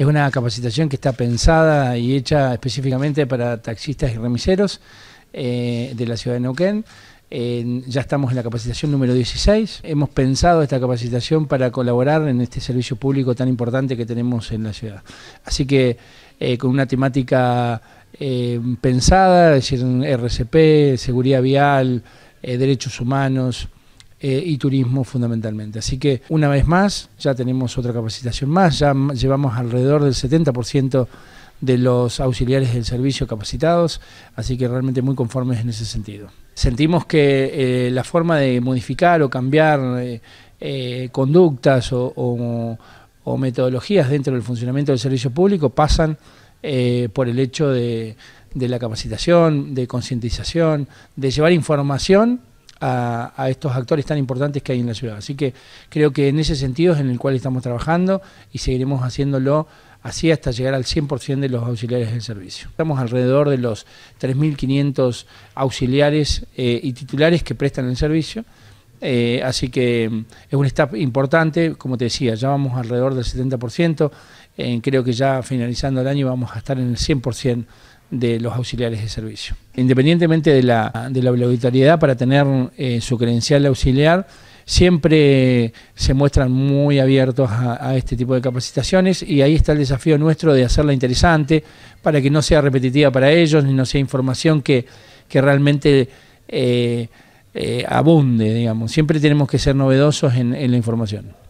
Es una capacitación que está pensada y hecha específicamente para taxistas y remiseros eh, de la ciudad de Neuquén. ya estamos en la capacitación número 16. Hemos pensado esta capacitación para colaborar en este servicio público tan importante que tenemos en la ciudad. Así que eh, con una temática eh, pensada, es decir, RCP, seguridad vial, derechos humanos, eh, y turismo fundamentalmente. Así que una vez más, ya tenemos otra capacitación más, ya llevamos alrededor del 70% de los auxiliares del servicio capacitados, así que realmente muy conformes en ese sentido. Sentimos que eh, la forma de modificar o cambiar eh, conductas o, metodologías dentro del funcionamiento del servicio público pasan por el hecho de, de la capacitación, de concientización, de llevar información a, estos actores tan importantes que hay en la ciudad. Así que creo que en ese sentido es en el cual estamos trabajando y seguiremos haciéndolo así hasta llegar al 100% de los auxiliares del servicio. Estamos alrededor de los 3.500 auxiliares eh, y titulares que prestan el servicio. Eh, así que mm, es un staff importante, como te decía, ya vamos alrededor del 70%, creo que ya finalizando el año vamos a estar en el 100% de los auxiliares de servicio. Independientemente de la, de la obligatoriedad para tener eh, su credencial auxiliar, siempre se muestran muy abiertos a, este tipo de capacitaciones y ahí está el desafío nuestro de hacerla interesante para que no sea repetitiva para ellos ni no sea información que, realmente eh, eh, abunde, digamos. Siempre tenemos que ser novedosos en la información.